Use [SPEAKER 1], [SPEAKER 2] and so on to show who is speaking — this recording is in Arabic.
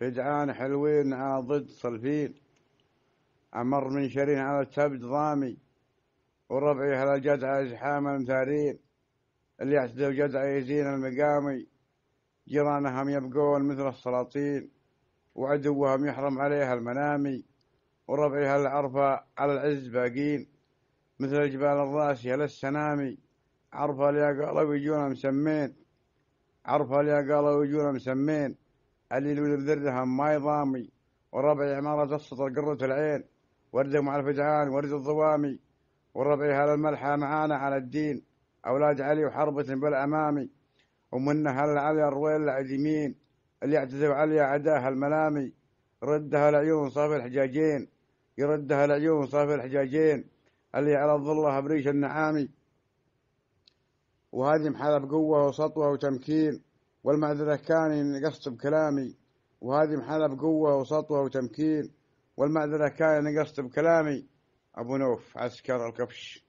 [SPEAKER 1] فدعان حلوين ضد صلفين أمر من شرين على السبج ضامي وربعي على جدع إزحام المثارين اللي يعتدوا جدع يزين المقامي جيرانهم يبقون مثل السلاطين وعدوهم يحرم عليها المنامي وربعها العرفة على العز باقين مثل الجبال الراسية للسنامي عرفة اللي قالوا يجونا مسمين عرفة اللي قالوا يجونا مسمين اللي ولد درهم ما يضامي والربع عمارة السطر قرة العين ورد مع الفجعان ورد الضوامي والربع هل الملحى معانا على الدين أولاد علي وحربة بالأمامي ومنها هل علي الرويل العديمين اللي اعتزوا علي عداها الملامي ردها العيون صافي الحجاجين يردها العيون صافي الحجاجين اللي على الظله بريش النعامي وهذه محالة بقوة وسطوة وتمكين والمعذرة كان نقصت بكلامي وهذه محالة بقوة وسطوة وتمكين والمعذرة كان نقصت بكلامي أبو نوف عسكر الكبش